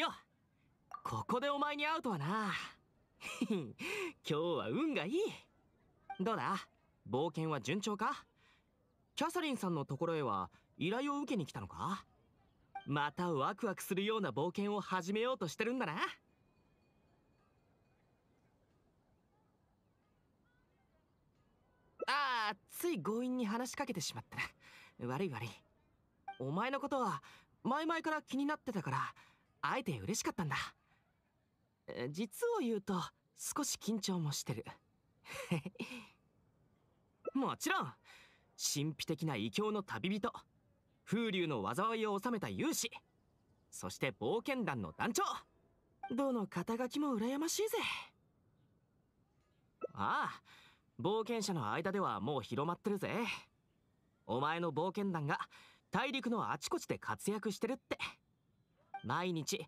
よここでお前に会うとはな今日は運がいいどうだ冒険は順調かキャサリンさんのところへは依頼を受けに来たのかまたワクワクするような冒険を始めようとしてるんだなああつい強引に話しかけてしまった悪い悪いお前のことは前々から気になってたから会えて嬉しかったんだ実を言うと少し緊張もしてる もちろん神秘的な異教の旅人風流の災いを収めた勇士そして冒険団の団長どの肩書きも羨ましいぜああ冒険者の間ではもう広まってるぜお前の冒険団が大陸のあちこちで活躍してるって毎日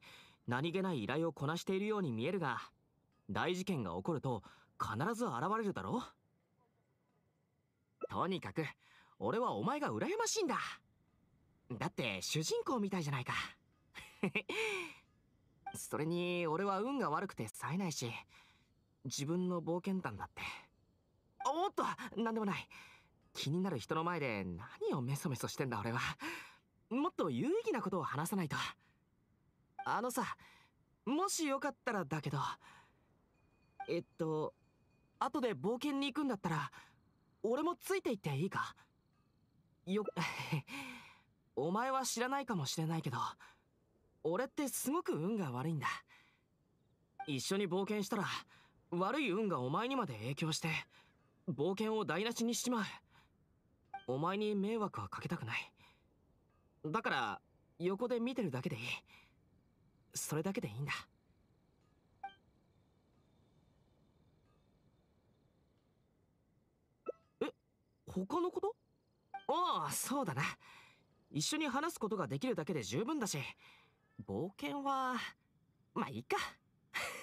何気ない依頼をこなしているように見えるが大事件が起こると必ず現れるだろとにかく俺はお前が羨ましいんだだって主人公みたいじゃないか それに俺は運が悪くて冴えないし自分の冒険団だっておっと何でもない気になる人の前で何をメソメソしてんだ俺はもっと有意義なことを話さないと。あのさもしよかったらだけどえっと後で冒険に行くんだったら俺もついていっていいかよ お前は知らないかもしれないけど俺ってすごく運が悪いんだ一緒に冒険したら悪い運がお前にまで影響して冒険を台無しにしちまうお前に迷惑はかけたくないだから横で見てるだけでいいそれだけでいいんだえ他のことああそうだな一緒に話すことができるだけで十分だし冒険はまあいいか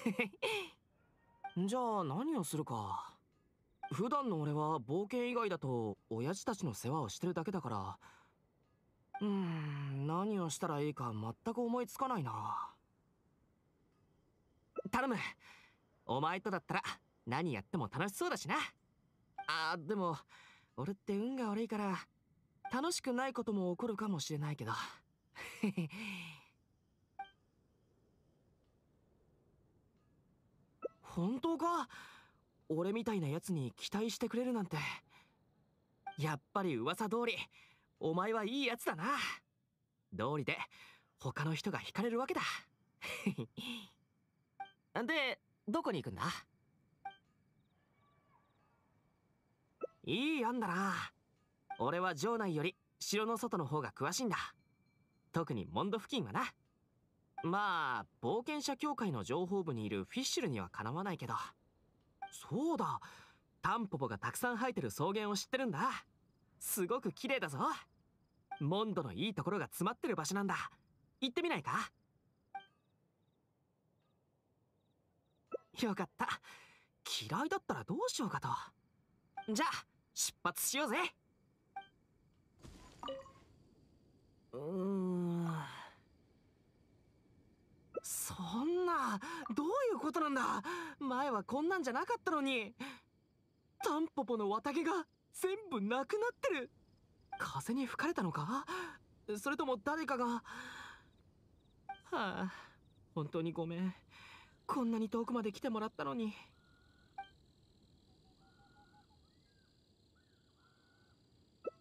じゃあ何をするか普段の俺は冒険以外だと親父たちの世話をしてるだけだからうーん何をしたらいいか全く思いつかないな頼むお前とだったら何やっても楽しそうだしなあでも俺って運が悪いから楽しくないことも起こるかもしれないけど 本当か俺みたいなやつに期待してくれるなんてやっぱり噂通りお前はいいやつだな道理で他の人が惹かれるわけだで、どこに行くんだいい案だな。俺は城内より城の外の方が詳しいんだ。特にモンド付近はな。まあ、冒険者協会の情報部にいるフィッシュルにはかなわないけど。そうだ。タンポポがたくさん生えてる草原を知ってるんだ。すごく綺麗だぞ。モンドのいいところが詰まってる場所なんだ。行ってみないかよかった嫌いだったらどうしようかとじゃあ出発しようぜうんそんなどういうことなんだ前はこんなんじゃなかったのにタンポポの綿毛が全部なくなってる風に吹かれたのかそれとも誰かがはあ本当にごめんこんなに遠くまで来てもらったのに。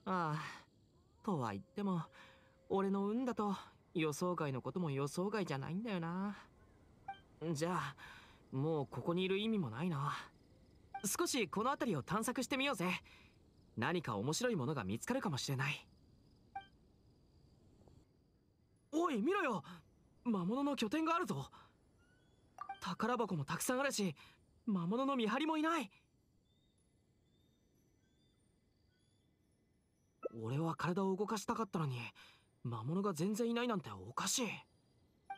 ああ、とは言っても、俺の運だと予想外のことも予想外じゃないんだよな。じゃあ、もうここにいる意味もないな。少しこの辺りを探索してみようぜ。何か面白いものが見つかるかもしれない。おい、見ろよ魔物の拠点があるぞ宝箱もたくさんあるし魔物の見張りもいない俺は体を動かしたかったのに魔物が全然いないなんておかしい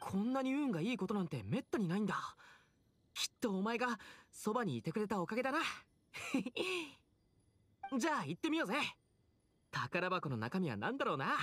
こんなに運がいいことなんてめったにないんだきっとお前がそばにいてくれたおかげだな じゃあ行ってみようぜ宝箱の中身は何だろうな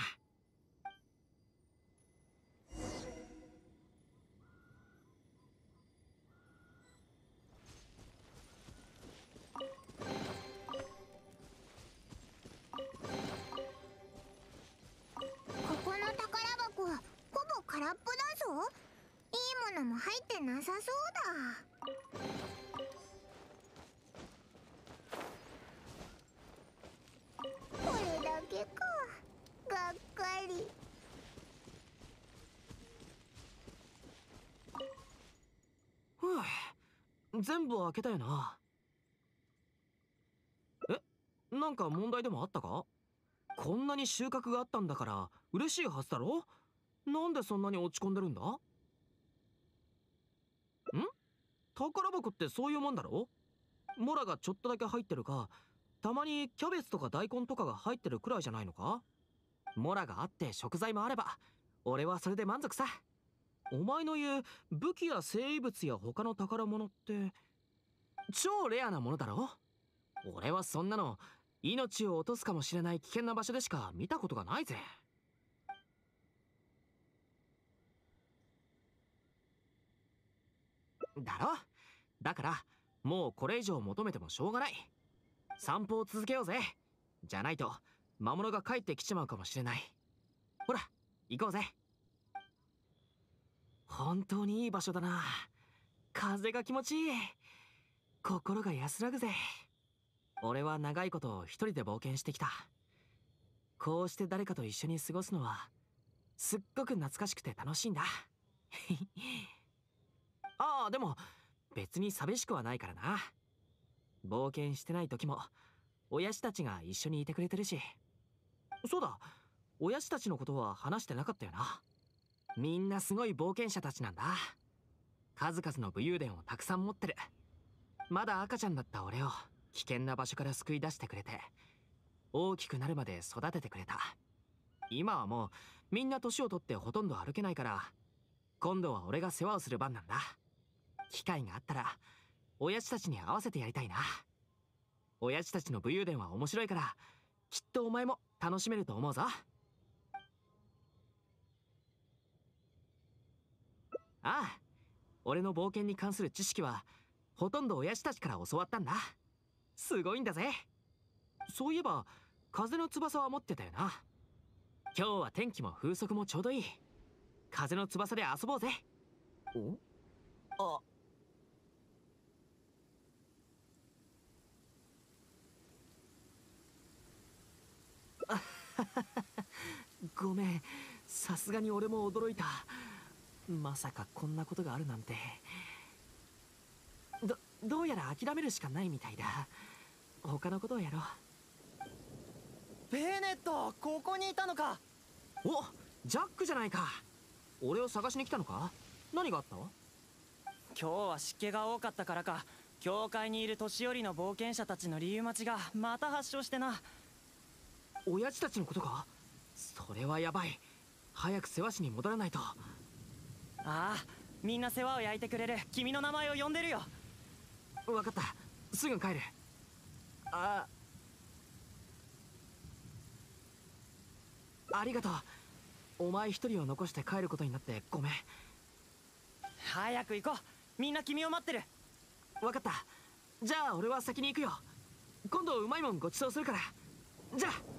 全部開けたよなえなんか問題でもあったかこんなに収穫があったんだから嬉しいはずだろなんでそんなに落ち込んでるんだん宝箱ってそういうもんだろモラがちょっとだけ入ってるかたまにキャベツとか大根とかが入ってるくらいじゃないのかモラがあって食材もあれば俺はそれで満足さお前の言う武器や生物や他の宝物って超レアなものだろ俺はそんなの命を落とすかもしれない危険な場所でしか見たことがないぜだろだからもうこれ以上求めてもしょうがない散歩を続けようぜじゃないと魔物が帰ってきちまうかもしれないほら行こうぜ本当にいい場所だな風が気持ちいい心が安らぐぜ俺は長いこと一人で冒険してきたこうして誰かと一緒に過ごすのはすっごく懐かしくて楽しいんだ ああでも別に寂しくはないからな冒険してない時も親父たちが一緒にいてくれてるしそうだ親父たちのことは話してなかったよなみんなすごい冒険者たちなんだ数々の武勇伝をたくさん持ってるまだ赤ちゃんだった俺を危険な場所から救い出してくれて大きくなるまで育ててくれた今はもうみんな年を取ってほとんど歩けないから今度は俺が世話をする番なんだ機会があったら親父たちに合わせてやりたいな親父たちの武勇伝は面白いからきっとお前も楽しめると思うぞああ俺の冒険に関する知識はほとんど親父たちから教わったんだすごいんだぜそういえば風の翼は持ってたよな今日は天気も風速もちょうどいい風の翼で遊ぼうぜおあごめんさすがに俺も驚いたまさかこんなことがあるなんてどどうやら諦めるしかないみたいだ他のことをやろうベーネットここにいたのかおジャックじゃないか俺を探しに来たのか何があった今日は湿気が多かったからか教会にいる年寄りの冒険者たちの理由待ちがまた発症してな親父たちのことかそれはやばい早く世話しに戻らないとああみんな世話を焼いてくれる君の名前を呼んでるよ分かったすぐ帰るあありがとうお前一人を残して帰ることになってごめん早く行こうみんな君を待ってる分かったじゃあ俺は先に行くよ今度うまいもんごちそうするからじゃあ